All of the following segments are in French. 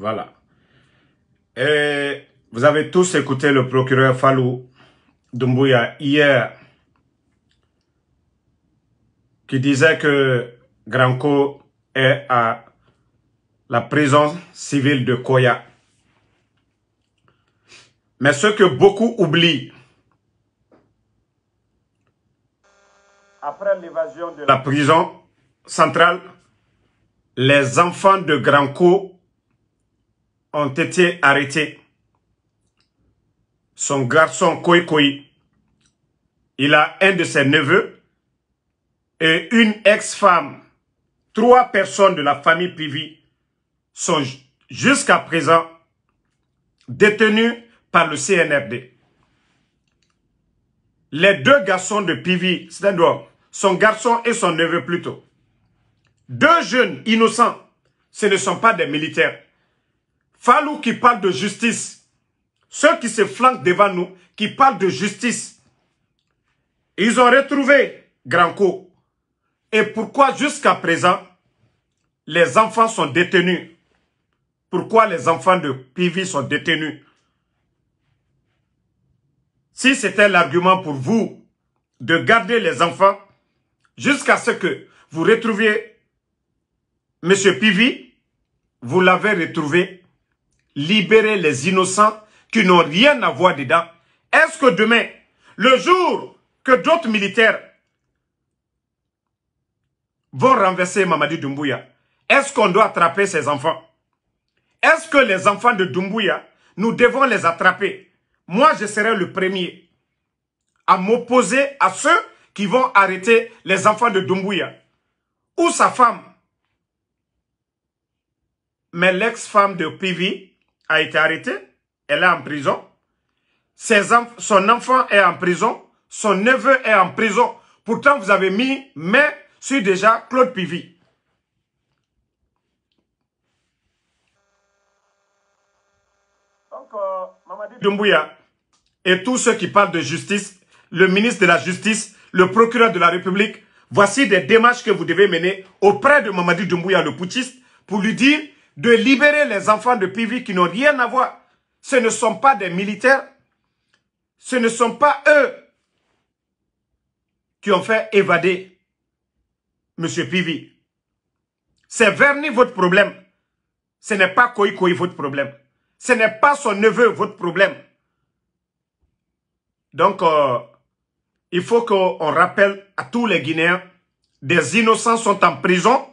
Voilà. Et vous avez tous écouté le procureur Falou Dumbuya hier qui disait que Granco est à la prison civile de Koya. Mais ce que beaucoup oublient, après l'évasion de la prison centrale, les enfants de Granco ont été arrêtés. Son garçon Koi Koi, il a un de ses neveux et une ex-femme. Trois personnes de la famille Pivi sont jusqu'à présent détenues par le CNRD. Les deux garçons de Pivi, cest son garçon et son neveu plutôt, deux jeunes innocents, ce ne sont pas des militaires. Falou qui parle de justice. Ceux qui se flanquent devant nous, qui parlent de justice. Ils ont retrouvé Granco. Et pourquoi jusqu'à présent, les enfants sont détenus Pourquoi les enfants de Pivi sont détenus Si c'était l'argument pour vous de garder les enfants jusqu'à ce que vous retrouviez M. Pivi, vous l'avez retrouvé libérer les innocents qui n'ont rien à voir dedans, est-ce que demain, le jour que d'autres militaires vont renverser Mamadi Doumbouya, est-ce qu'on doit attraper ses enfants Est-ce que les enfants de Doumbouya, nous devons les attraper Moi, je serai le premier à m'opposer à ceux qui vont arrêter les enfants de Doumbouya ou sa femme. Mais l'ex-femme de Pivi, a été arrêtée. Elle est en prison. son enfant est en prison. Son neveu est en prison. Pourtant, vous avez mis main sur déjà Claude Pivy. Donc, euh, Mamadi Doumbouya et tous ceux qui parlent de justice, le ministre de la Justice, le procureur de la République, voici des démarches que vous devez mener auprès de Mamadi Doumbouya, le putiste pour lui dire de libérer les enfants de Pivi... qui n'ont rien à voir. Ce ne sont pas des militaires. Ce ne sont pas eux qui ont fait évader M. Pivi. C'est Verni votre problème. Ce n'est pas Koi Koi votre problème. Ce n'est pas son neveu votre problème. Donc, euh, il faut qu'on rappelle à tous les Guinéens, des innocents sont en prison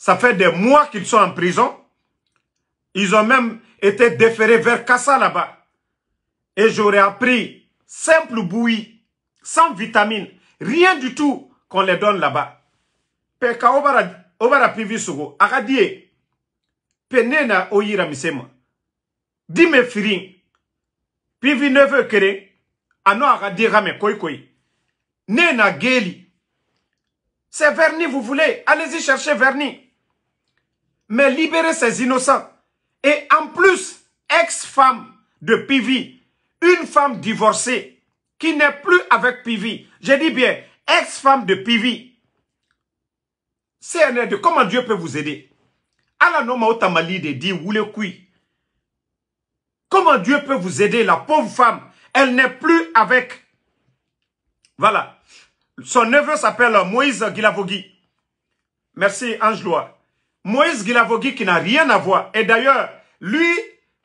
ça fait des mois qu'ils sont en prison. Ils ont même été déférés vers Kassa là-bas. Et j'aurais appris simple bouillie, sans vitamines, rien du tout qu'on les donne là-bas. Peka obara pivi sugo, agadie, penena oyira misema. Dime firin, pivi neve kere, ano agadie rame koi koi. Nena geli. C'est vernis, vous voulez, allez-y chercher vernis mais libérer ces innocents. Et en plus, ex-femme de Pivi, une femme divorcée qui n'est plus avec Pivi. Je dis bien, ex-femme de Pivi. C'est un aide. Comment Dieu peut vous aider la la de dit Comment Dieu peut vous aider La pauvre femme, elle n'est plus avec. Voilà. Son neveu s'appelle Moïse Gilavogui. Merci, Ange Moïse Gilavogui qui n'a rien à voir. Et d'ailleurs, lui,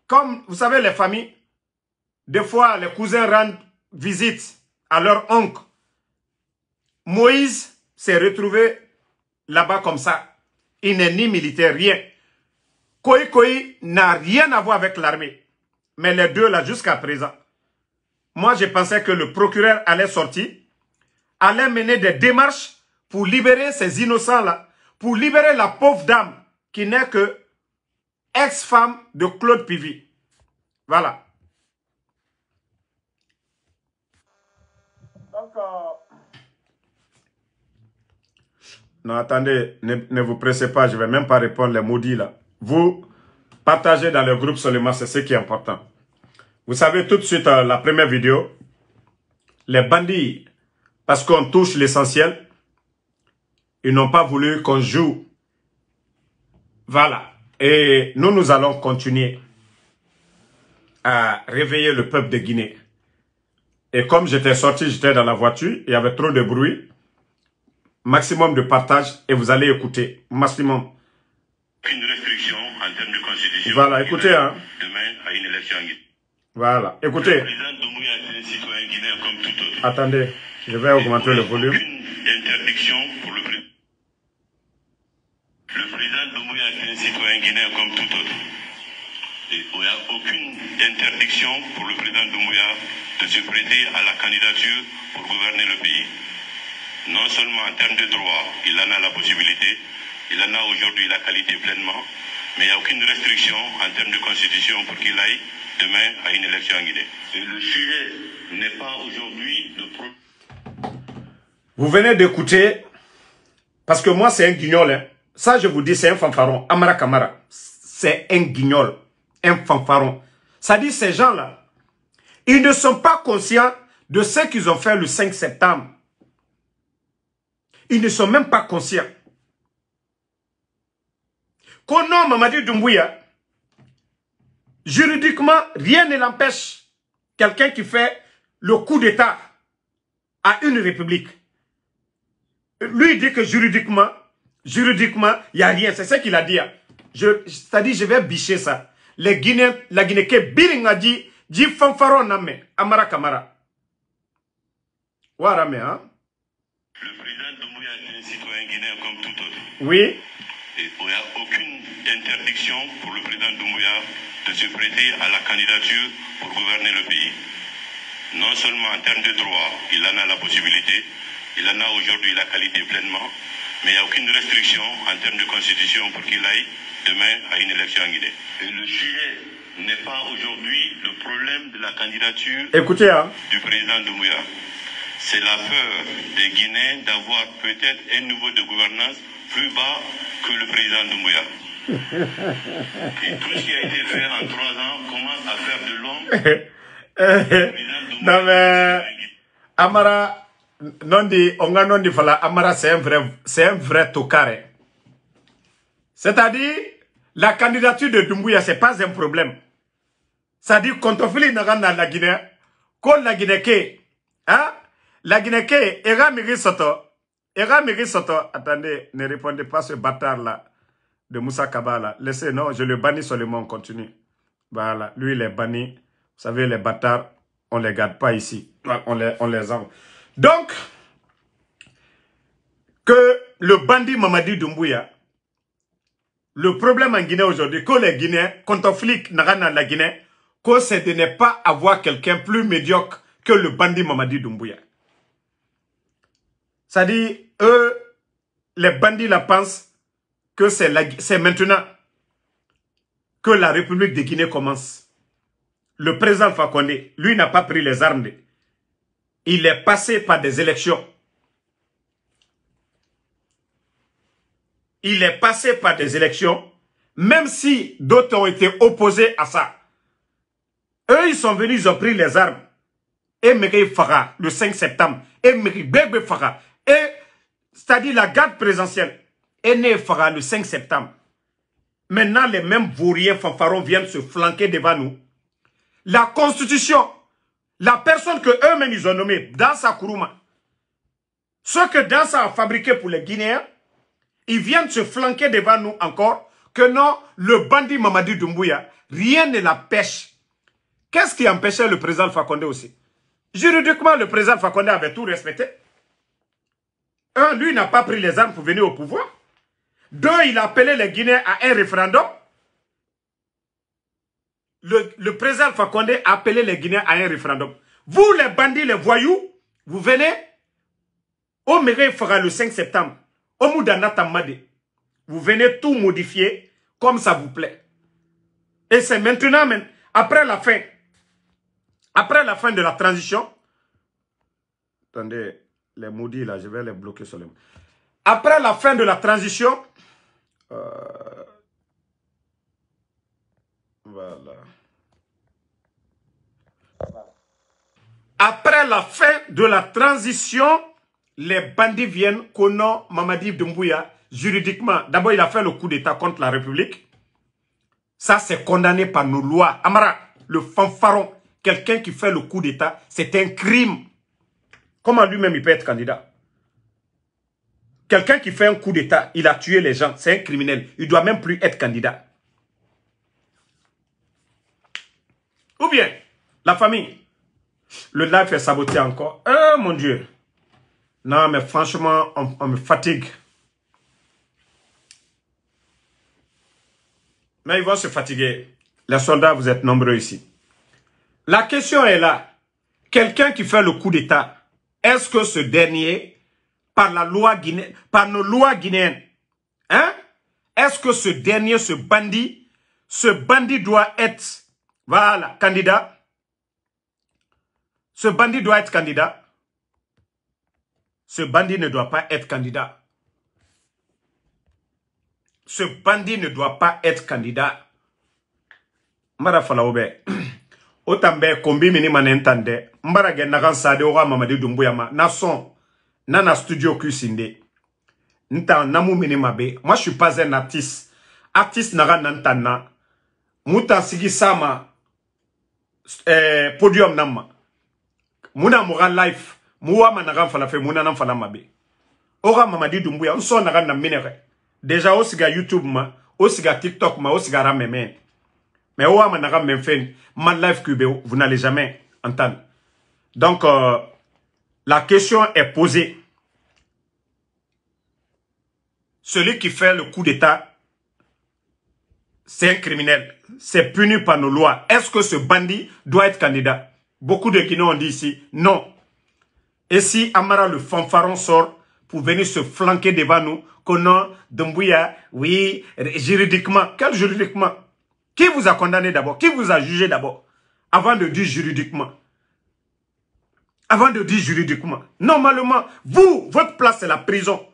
comme vous savez, les familles, des fois, les cousins rendent visite à leur oncle. Moïse s'est retrouvé là-bas comme ça. Il n'est ni militaire, rien. Koi Koi n'a rien à voir avec l'armée. Mais les deux là, jusqu'à présent, moi je pensais que le procureur allait sortir, allait mener des démarches pour libérer ces innocents là pour libérer la pauvre dame qui n'est que ex-femme de Claude Pivy. Voilà. Donc, euh, Non, attendez, ne, vous pressez pas, je vais même pas répondre les maudits là. Vous partagez dans le groupe seulement, c'est ce qui est important. Vous savez tout de suite, euh, la première vidéo, les bandits, parce qu'on touche l'essentiel, ils n'ont pas voulu qu'on joue. Voilà. Et nous, nous allons continuer à réveiller le peuple de Guinée. Et comme j'étais sorti, j'étais dans la voiture, il y avait trop de bruit. Maximum de partage et vous allez écouter. Maximum. Voilà, écoutez. Hein. Voilà, écoutez. Attendez, je vais augmenter le volume. Doumouya est un citoyen guinéen comme tout autre. il n'y a aucune interdiction pour le président Doumbouya de se prêter à la candidature pour gouverner le pays. Non seulement en termes de droit, il en a la possibilité, il en a aujourd'hui la qualité pleinement, mais il n'y a aucune restriction en termes de constitution pour qu'il aille demain à une élection en Guinée. le sujet n'est pas aujourd'hui de... Vous venez d'écouter, parce que moi c'est un guignol, hein. Ça, je vous dis, c'est un fanfaron. Amara Kamara, c'est un guignol, un fanfaron. Ça dit, ces gens-là, ils ne sont pas conscients de ce qu'ils ont fait le 5 septembre. Ils ne sont même pas conscients. Qu'on nomme Mamadi Doumbouya, juridiquement, rien ne l'empêche. Quelqu'un qui fait le coup d'État à une république. Lui dit que juridiquement, Juridiquement, il n'y a rien. C'est ce qu'il a dit. Hein. C'est-à-dire, je vais bicher ça. Les Guinéens, la Guinée qui Biring a dit, dit fanfaron Amara Kamara. Warame, hein? Le président Doumbouya est un citoyen guinéen comme tout autre. Oui. Et il n'y a aucune interdiction pour le président Doumbouya de se prêter à la candidature pour gouverner le pays. Non seulement en termes de droit, il en a la possibilité, il en a aujourd'hui la qualité pleinement, mais il n'y a aucune restriction en termes de constitution pour qu'il aille demain à une élection en Guinée. Et le sujet n'est pas aujourd'hui le problème de la candidature hein. du président Doumbouya. C'est la peur des Guinéens d'avoir peut-être un niveau de gouvernance plus bas que le président Doumbouya. Et tout ce qui a été fait en trois ans commence à faire de l'ombre. non Amara, non de, on a dit fala, Amara, c'est un vrai, c'est un vrai C'est-à-dire, la candidature de Doumbouya, c'est pas un problème. C'est-à-dire, quand on fait la Guinée, quand la Guinée hein, la Guinée qui, era soto, era soto, attendez, ne répondez pas ce bâtard-là, de Moussa Kabala. Laissez, non, je le bannis seulement, on continue. Voilà, lui, il est banni. Vous savez, les bâtards, on les garde pas ici. On les, on les envoie. Donc, que le bandit Mamadi Doumbouya, le problème en Guinée aujourd'hui, que les Guinéens, quand on flic dans la Guinée, que c'est de ne pas avoir quelqu'un plus médiocre que le bandit Mamadi Doumbouya. Ça dit, eux, les bandits la pensent que c'est maintenant que la République de Guinée commence. Le président Fakonde, lui, n'a pas pris les armes. Il est passé par des élections. Il est passé par des élections, même si d'autres ont été opposés à ça. Eux, ils sont venus, ils ont pris les armes. Et Meké Farah, le 5 septembre. Et Meké Bebe Farah. Et, c'est-à-dire la garde présidentielle. Et Né Farah, le 5 septembre. Maintenant, les mêmes vauriens fanfarons viennent se flanquer devant nous. La constitution la personne que eux-mêmes ils ont nommée Dansa Kuruma, ce que Dansa a fabriqué pour les Guinéens, ils viennent se flanquer devant nous encore que non, le bandit Mamadi Doumbouya, rien ne la pêche. Qu'est-ce qui empêchait le président Fakonde aussi Juridiquement, le président Fakonde avait tout respecté. Un, lui n'a pas pris les armes pour venir au pouvoir. Deux, il a appelé les Guinéens à un référendum le, président Fakonde a appelé les Guinéens à un référendum. Vous, les bandits, les voyous, vous venez, il fera le 5 septembre, au Tamade. Vous venez tout modifier comme ça vous plaît. Et c'est maintenant, même, après la fin, après la fin de la transition, attendez, les maudits là, je vais les bloquer sur les. Après la fin de la transition, euh, la fin de la transition, les bandits viennent, connant Mamadi Doumbouya, juridiquement, d'abord il a fait le coup d'État contre la République. Ça, c'est condamné par nos lois. Amara, le fanfaron, quelqu'un qui fait le coup d'État, c'est un crime. Comment lui-même il peut être candidat Quelqu'un qui fait un coup d'État, il a tué les gens, c'est un criminel. Il doit même plus être candidat. Ou bien, la famille, le live est saboté encore. Oh mon Dieu. Non, mais franchement, on, me fatigue. Mais ils vont se fatiguer. Les soldats, vous êtes nombreux ici. La question est là. Quelqu'un qui fait le coup d'État, est-ce que ce dernier, par la loi guinéenne, par nos lois guinéennes, hein, Est-ce que ce dernier, ce bandit, ce bandit doit être, voilà, candidat ce bandit doit être candidat. Ce bandit ne doit pas être candidat. Ce bandit ne doit pas être candidat. Mara falaobe. Otambe kombi mini manentande. Mbara gen nagan sade ora mamadi dumbuyama. Nason. Nana studio kusinde. Nta namu mini be. Moi je suis pas un artiste. Artiste nagan nantana. Muta sigi sama. Eh, podium nama. Muna na life muwa wa fala Fe Muna Nam fala ma be mamadi dunbu ya na déjà au siga youtube ma Osiga tiktok ma o sigara mais o wa ma ma life que vous n'allez jamais entendre donc euh, la question est posée celui qui fait le coup d'état c'est un criminel. C'est puni par nos lois. Est-ce que ce bandit doit être candidat Beaucoup de Guinéens ont dit ici, non. Et si Amara le fanfaron sort pour venir se flanquer devant nous, a Dumbuya, oui, juridiquement, quel juridiquement Qui vous a condamné d'abord Qui vous a jugé d'abord Avant de dire juridiquement. Avant de dire juridiquement. Normalement, vous, votre place, c'est la prison.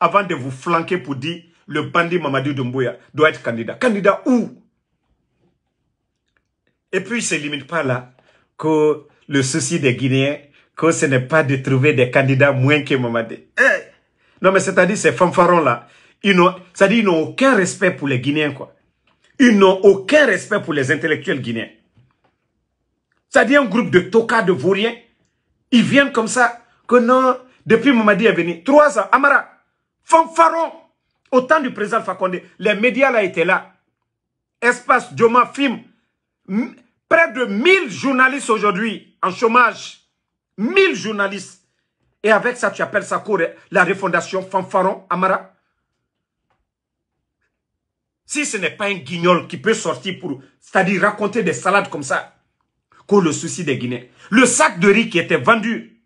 Avant de vous flanquer pour dire, le bandit Mamadou Dumbuya doit être candidat. Candidat où Et puis, il ne se limite pas là que le souci des Guinéens, que ce n'est pas de trouver des candidats moins que Mamadé. Eh! non, mais c'est-à-dire ces fanfarons-là, ils n'ont, c'est-à-dire ils n'ont aucun respect pour les Guinéens, quoi. Ils n'ont aucun respect pour les intellectuels guinéens. C'est-à-dire un groupe de tocas, de vauriens, ils viennent comme ça, que non, depuis Mamadi est venu, trois ans, Amara, fanfaron, au temps du président Fakonde, les médias là étaient là. Espace, Dioma, Film, Près de 1000 journalistes aujourd'hui en chômage. 1000 journalistes. Et avec ça, tu appelles ça la refondation Fanfaron Amara Si ce n'est pas un guignol qui peut sortir pour, c'est-à-dire raconter des salades comme ça, quoi le souci des Guinéens. Le sac de riz qui était vendu,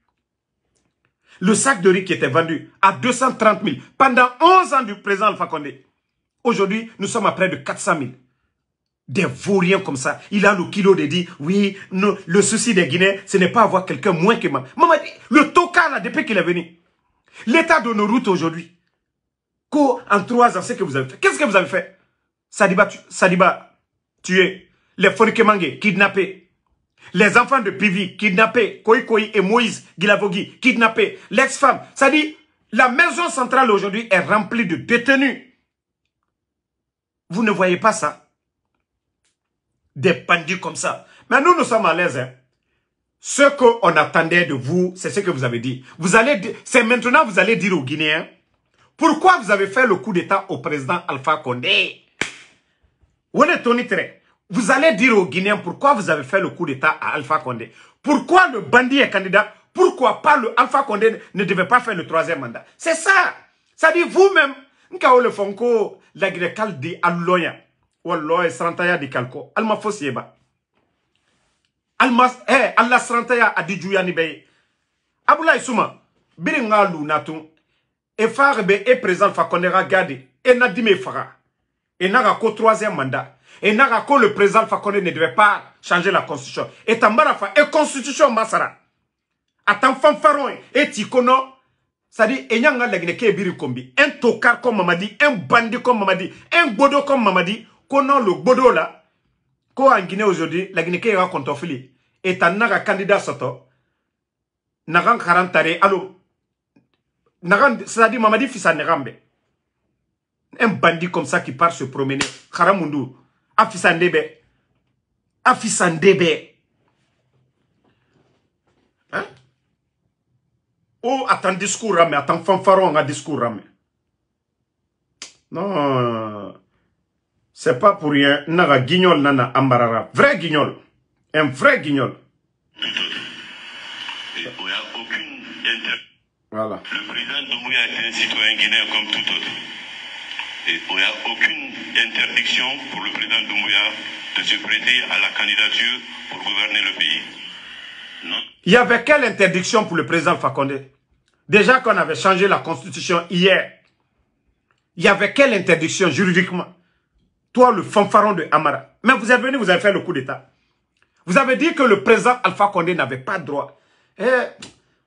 le sac de riz qui était vendu à 230 000 pendant 11 ans du président Alpha Aujourd'hui, nous sommes à près de 400 000 des vauriens comme ça. Il a le kilo de dire, oui, le souci des Guinéens, ce n'est pas avoir quelqu'un moins que moi. le toka là, depuis qu'il est venu, l'état de nos routes aujourd'hui, en trois ans, ce que vous avez fait, qu'est-ce que vous avez fait Sadiba, tué, les Forikemangue, kidnappés, les enfants de Pivi, kidnappés, Koi Koi et Moïse Gilavogi, kidnappés, l'ex-femme. Ça dit, la maison centrale aujourd'hui est remplie de détenus. Vous ne voyez pas ça des bandits comme ça. Mais nous, nous sommes à l'aise. Hein. Ce qu'on attendait de vous, c'est ce que vous avez dit. Vous allez, c'est maintenant vous allez dire aux Guinéens, pourquoi vous avez fait le coup d'État au président Alpha Condé Vous allez dire aux Guinéens pourquoi vous avez fait le coup d'État à Alpha Condé. Pourquoi le bandit est candidat Pourquoi pas le Alpha Condé ne devait pas faire le troisième mandat C'est ça. Ça dit vous-même, Le Fonko, l'agrical de Alloya wallahi santaya di kalko alma foseba alma eh alla Srantaya a ni bay abulay suma Biringa lu natun e farbe e présent fa gade et na dime fara e n'a ko troisième mandat et n'a ko le président fa ne devait pas changer la constitution et tambara fa e constitution masara tant fanfaron et tikono C'est-à-dire, il y a un biri kombi, un tocard comme Mamadi, un bandit comme Mamadi, un godo comme Mamadi, le lo là, ko en Guinée aujourd'hui la Guinée est et t'as naga candidat soto nagan karantare allo nagan c'est-à-dire Mamadi Fissa Nerambe un bandit comme ça qui part se promener Kharamundu Afissa Ndebe Afissa Ndebe hein oh attends discours mais attends fanfaron a discours mais non c'est pas pour rien. Naga guignol nana ambarara. Vrai guignol. Un vrai guignol. Il Voilà. Le président Doumbouya est un citoyen guinéen comme tout autre. Et il n'y a aucune interdiction pour le président Doumbouya de se prêter à la candidature pour gouverner le pays. Non. Il y avait quelle interdiction pour le président Fakonde Déjà qu'on avait changé la constitution hier, il y avait quelle interdiction juridiquement toi, le fanfaron de Amara. Mais vous êtes venu, vous avez fait le coup d'État. Vous avez dit que le président Alpha Condé n'avait pas droit. Eh,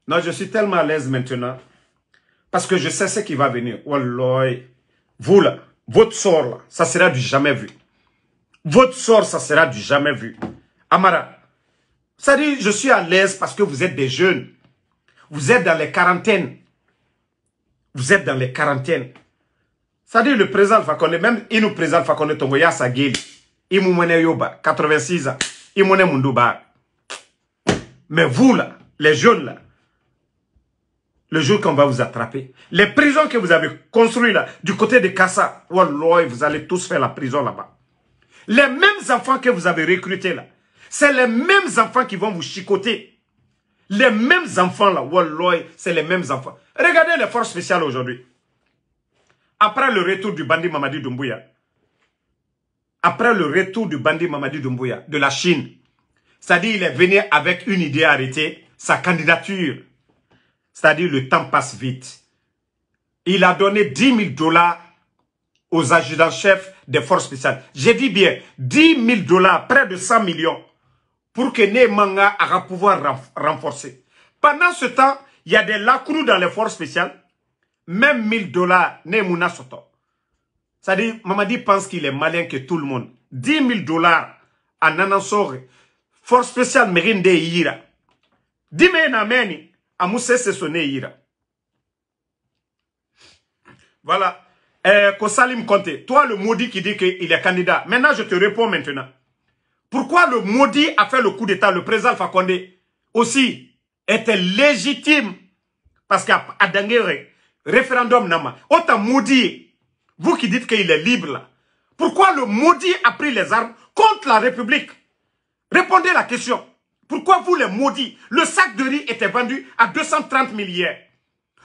non, je suis tellement à l'aise maintenant. Parce que je sais ce qui va venir. Wallah. Vous là, votre sort là, ça sera du jamais vu. Votre sort, ça sera du jamais vu. Amara, ça dit, je suis à l'aise parce que vous êtes des jeunes. Vous êtes dans les quarantaines. Vous êtes dans les quarantaines. C'est-à-dire le président Fakonde, même il nous présente Tongoya sa Il m'a yoba, 86 ans. Il m'a mundouba. Mais vous là, les jeunes là, le jour qu'on va vous attraper, les prisons que vous avez construites là, du côté de Kassa, vous allez tous faire la prison là-bas. Les mêmes enfants que vous avez recrutés là, c'est les mêmes enfants qui vont vous chicoter. Les mêmes enfants là, c'est les mêmes enfants. Regardez les forces spéciales aujourd'hui. Après le retour du bandit Mamadi Doumbouya, après le retour du bandit Mamadi Doumbouya de la Chine, c'est-à-dire il est venu avec une idée arrêtée, sa candidature. C'est-à-dire le temps passe vite. Il a donné 10 000 dollars aux agents chefs des forces spéciales. J'ai dit bien, 10 000 dollars, près de 100 millions, pour que Manga aura pouvoir renforcer. Pendant ce temps, il y a des lacrous dans les forces spéciales même 1000 dollars, ne mouna soto. C'est-à-dire, Mamadi pense qu'il est malin que tout le monde. 10 000 dollars à Nanansore, force spéciale Mérine de Ira. 10 000 Meni, à Moussé Sessone Ira. Voilà. Euh, Kosalim Conte, toi le maudit qui dit qu'il est candidat. Maintenant, je te réponds maintenant. Pourquoi le maudit a fait le coup d'État, le président Fakonde aussi était légitime parce qu'à Dangere, référendum Nama. Autant maudit, vous qui dites qu'il est libre Pourquoi le maudit a pris les armes contre la République Répondez la question. Pourquoi vous les maudits Le sac de riz était vendu à 230 milliards.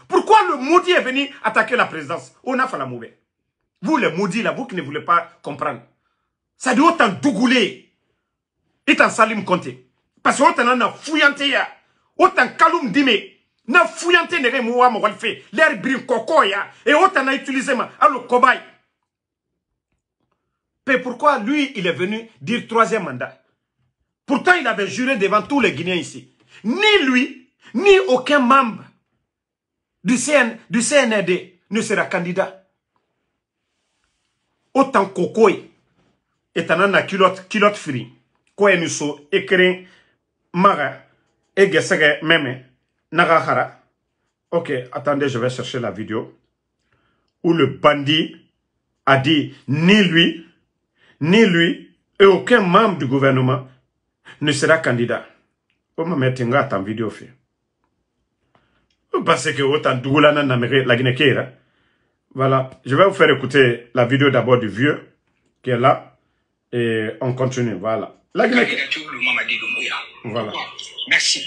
Pourquoi le maudit est venu attaquer la présidence On a fait la mauvaise. Vous les maudits là, vous qui ne voulez pas comprendre. Ça doit autant dougouler. Et en salim compter. Parce que autant en a fouillanté. Hein. Autant kaloum dimé na fuyante nege mo mogolfe l'air brin kokoya et autant a utilisé ma alo Kobay. mais pourquoi lui il est venu dire troisième mandat pourtant il avait juré devant tous les Guinéens ici ni lui ni aucun membre du, CN, du CNRD ne sera candidat autant kokoy etana na kilot, culotte free koye ni so et que c'est même. Nagahara. Ok, attendez, je vais chercher la vidéo où le bandit a dit ni lui, ni lui et aucun membre du gouvernement ne sera candidat. On oh, ma metinga en vidéo Vous Parce que autant la Guinée Voilà, je vais vous faire écouter la vidéo d'abord du vieux qui est là et on continue. Voilà. Voilà. Merci.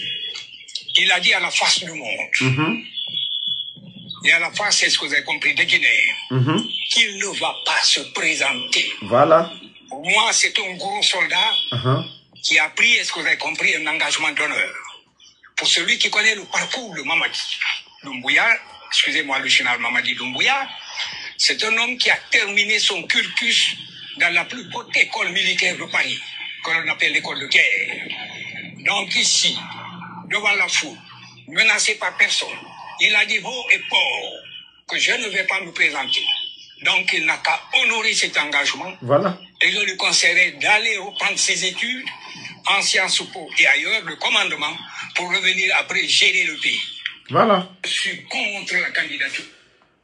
Il a dit à la face du monde. Mm-hmm. Et à la face, est ce que vous avez compris, de Guinée. Mm-hmm. qu'il ne va pas se présenter. Voilà. Moi, c'est un gros soldat uh-huh. qui a pris, est-ce que vous avez compris, un engagement d'honneur. Pour celui qui connaît le parcours de Mamadi Doumbouya, excusez-moi, le général Mamadi Doumbouya, c'est un homme qui a terminé son cursus dans la plus haute école militaire de Paris, que l'on appelle l'école de guerre. Donc ici, devant la foule, menacé par personne. Il a dit, haut et pauvre, que je ne vais pas me présenter. Donc, il n'a qu'à honorer cet engagement. Voilà. Et je lui conseillerais d'aller reprendre ses études en Sciences Po et ailleurs, le commandement, pour revenir après gérer le pays. Voilà. Je suis contre la candidature.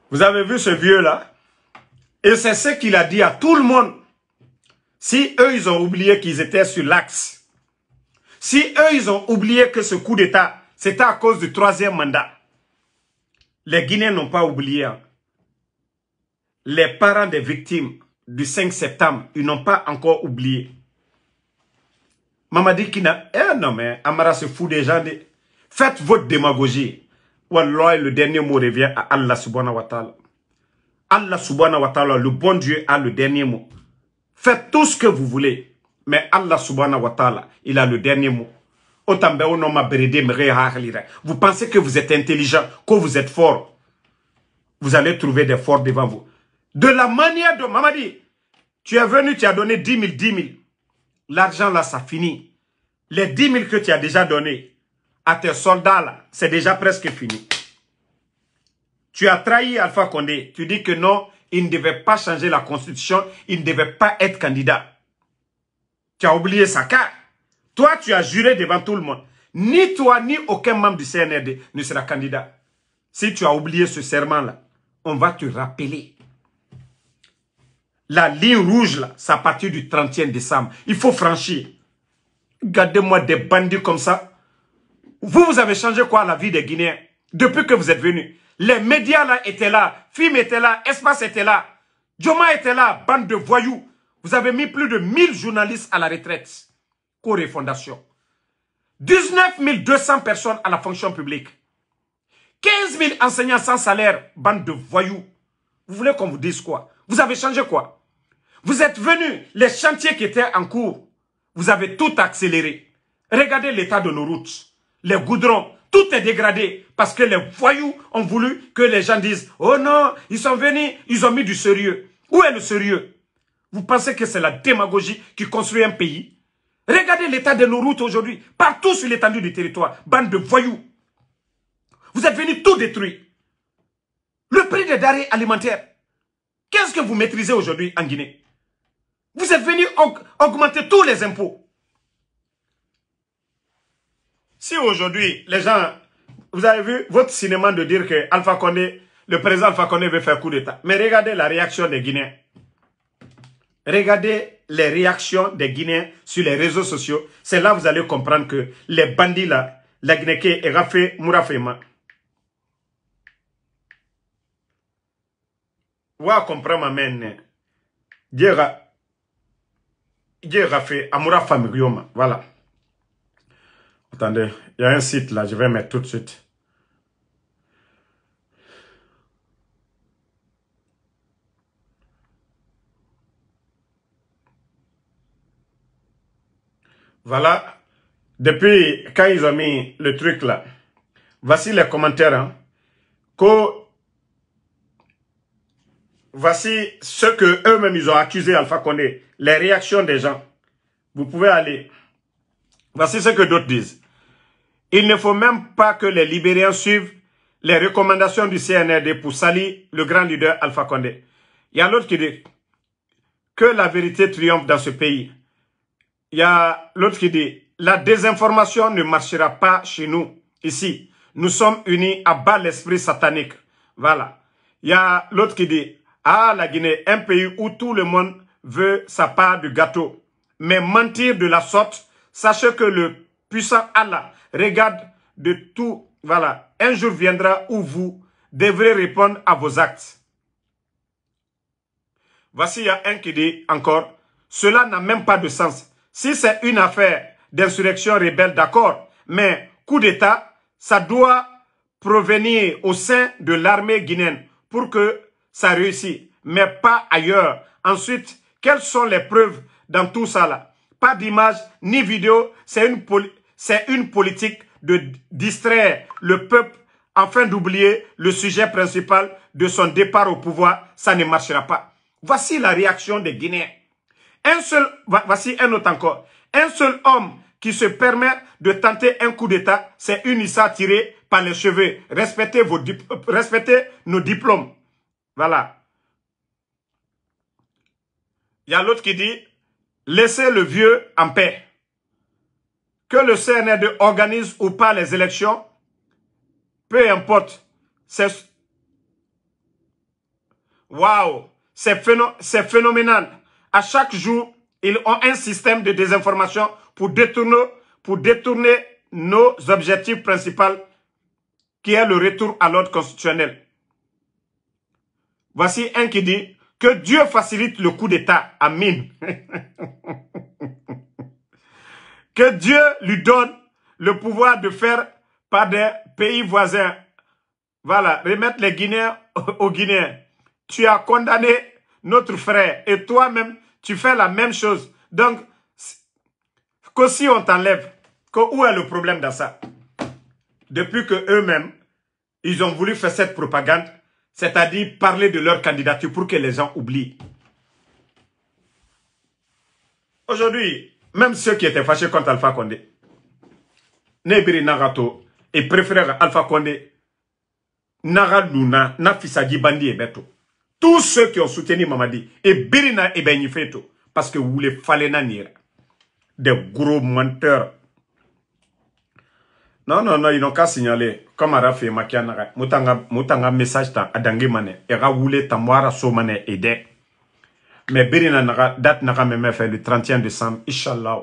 Vous avez vu ce vieux-là Et c'est ce qu'il a dit à tout le monde. Si eux, ils ont oublié qu'ils étaient sur l'axe, si eux, ils ont oublié que ce coup d'État, c'était à cause du troisième mandat, les Guinéens n'ont pas oublié. Hein. Les parents des victimes du 5 septembre, ils n'ont pas encore oublié. Mamadi Kina, eh non mais Amara se fout des gens. Faites votre démagogie. Wallah, le dernier mot revient à Allah subhanahu wa ta'ala. Allah subhanahu wa ta'ala, le bon Dieu a le dernier mot. Faites tout ce que vous voulez. Mais Allah subhanahu wa ta'ala, il a le dernier mot. Vous pensez que vous êtes intelligent, que vous êtes fort. Vous allez trouver des forts devant vous. De la manière de Mamadi, tu es venu, tu as donné 10 000, 10 000. L'argent là, ça finit. Les 10 000 que tu as déjà donné à tes soldats là, c'est déjà presque fini. Tu as trahi Alpha Condé. Tu dis que non, il ne devait pas changer la constitution, il ne devait pas être candidat tu as oublié sa carte. toi, tu as juré devant tout le monde. Ni toi, ni aucun membre du CNRD ne sera candidat. Si tu as oublié ce serment-là, on va te rappeler. La ligne rouge, là, ça partir du 31 décembre. Il faut franchir. Gardez-moi des bandits comme ça. Vous, vous avez changé quoi la vie des Guinéens depuis que vous êtes venus Les médias, là, étaient là. Film était là. Espace était là. Dioma était là. Bande de voyous. Vous avez mis plus de 1000 journalistes à la retraite. Corée Fondation. 19 200 personnes à la fonction publique. 15 000 enseignants sans salaire, bande de voyous. Vous voulez qu'on vous dise quoi Vous avez changé quoi Vous êtes venus, les chantiers qui étaient en cours, vous avez tout accéléré. Regardez l'état de nos routes, les goudrons, tout est dégradé parce que les voyous ont voulu que les gens disent « Oh non, ils sont venus, ils ont mis du sérieux. Où est le sérieux ?» Vous pensez que c'est la démagogie qui construit un pays Regardez l'état de nos routes aujourd'hui, partout sur l'étendue du territoire, bande de voyous. Vous êtes venus tout détruire. Le prix des denrées alimentaires, qu'est-ce que vous maîtrisez aujourd'hui en Guinée Vous êtes venus augmenter tous les impôts. Si aujourd'hui, les gens, vous avez vu votre cinéma de dire que Alpha Condé, le président Alpha Condé veut faire coup d'État. Mais regardez la réaction des Guinéens. Regardez les réactions des Guinéens sur les réseaux sociaux. C'est là que vous allez comprendre que les bandits là, la Guinée et Rafé Mourafema. Wa comprendre ma mène. Dieu Rafé Amoura Voilà. Attendez, il y a un site là, je vais mettre tout de suite. Voilà. Depuis, quand ils ont mis le truc là, voici les commentaires. Hein. voici ce que eux-mêmes ils ont accusé Alpha Condé, les réactions des gens. Vous pouvez aller. Voici ce que d'autres disent. Il ne faut même pas que les Libériens suivent les recommandations du CNRD pour salir le grand leader Alpha Condé. Il y a l'autre qui dit que la vérité triomphe dans ce pays il y a l'autre qui dit, la désinformation ne marchera pas chez nous, ici. Nous sommes unis à bas l'esprit satanique. Voilà. Il y a l'autre qui dit, ah, la Guinée, un pays où tout le monde veut sa part du gâteau. Mais mentir de la sorte, sachez que le puissant Allah regarde de tout. Voilà. Un jour viendra où vous devrez répondre à vos actes. Voici, il y a un qui dit encore, cela n'a même pas de sens. Si c'est une affaire d'insurrection rebelle, d'accord, mais coup d'État, ça doit provenir au sein de l'armée guinéenne pour que ça réussisse, mais pas ailleurs. Ensuite, quelles sont les preuves dans tout ça là Pas d'image ni vidéo, c'est une, c'est une politique de distraire le peuple afin d'oublier le sujet principal de son départ au pouvoir, ça ne marchera pas. Voici la réaction des Guinéens. Un seul, voici un autre encore. Un seul homme qui se permet de tenter un coup d'État, c'est une tiré par les cheveux. Respectez, vos, euh, respectez nos diplômes. Voilà. Il y a l'autre qui dit, laissez le vieux en paix. Que le CNRD organise ou pas les élections, peu importe. C'est... Waouh, c'est phénoménal à chaque jour, ils ont un système de désinformation pour détourner, pour détourner nos objectifs principaux, qui est le retour à l'ordre constitutionnel. Voici un qui dit que Dieu facilite le coup d'État. mine. que Dieu lui donne le pouvoir de faire par des pays voisins. Voilà, remettre les Guinéens aux Guinéens. Tu as condamné notre frère, et toi-même, tu fais la même chose. Donc, que si on t'enlève, où est le problème dans ça Depuis que eux-mêmes, ils ont voulu faire cette propagande, c'est-à-dire parler de leur candidature pour que les gens oublient. Aujourd'hui, même ceux qui étaient fâchés contre Alpha Condé, Nebiri Narato et préfèrent Alpha Condé, Nara Nafisagi Bandi et Beto tous ceux qui ont soutenu Mamadi et Birina et Benifeto parce que vous les fallait nanir. Des gros menteurs. Non, non, non, ils n'ont qu'à signaler. Comme Araf et Makianaga, Moutanga, un message ta Adangi Mane, Era Woule Tamwara Somane aider. Mais Birina la date n'a même fait le 31 décembre, Inch'Allah.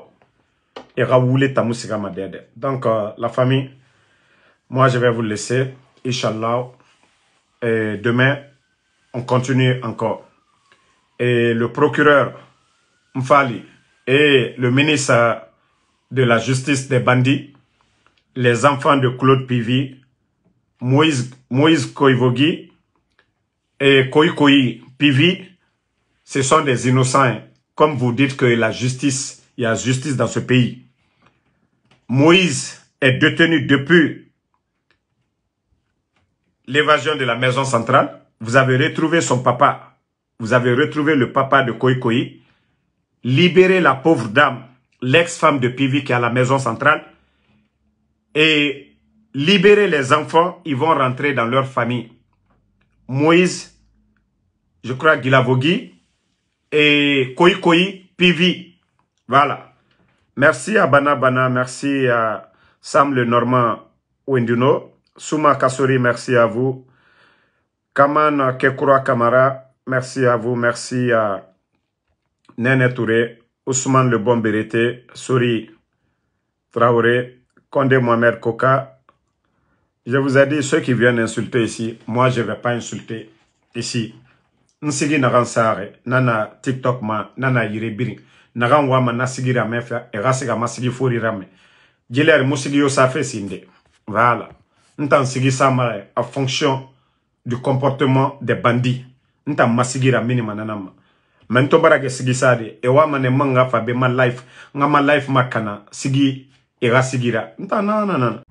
Era Woule Tamusiga Madede. Donc, euh, la famille, moi je vais vous laisser, Inch'Allah. Et demain, on continue encore. Et le procureur Mfali et le ministre de la Justice des bandits, les enfants de Claude Pivi, Moïse, Moïse Koivogi et Koikoi Pivi, ce sont des innocents. Comme vous dites que la justice, il y a justice dans ce pays. Moïse est détenu depuis l'évasion de la maison centrale vous avez retrouvé son papa, vous avez retrouvé le papa de Koi Koi, libérez la pauvre dame, l'ex-femme de Pivi qui est à la maison centrale, et libérez les enfants, ils vont rentrer dans leur famille. Moïse, je crois Gilavogui, et Koi Koi, Pivi. Voilà. Merci à Bana Bana, merci à Sam le Normand Wenduno, Souma Kassori, merci à vous. Kaman Kekura Kamara, merci à vous, merci à Nene Touré, Ousmane Le Bon Souri Traoré, Condé Mohamed Koka. Je vous ai dit, ceux qui viennent insulter ici, moi je ne vais pas insulter ici. Nsigi Nagansare, Nana TikTok ma, Nana Yirebiri, Naganwama Nasigi Ramefa, Erasiga Masigi Fouri Rame. Giler Musigi Yosafe Sinde. Voilà. Ntansigi Samare, en fonction du comportement des bandits nta masigira mini mananama mɛ n to bara kɛ mane manga fa be ma life nga ma life makana, kana sigi i sigira nta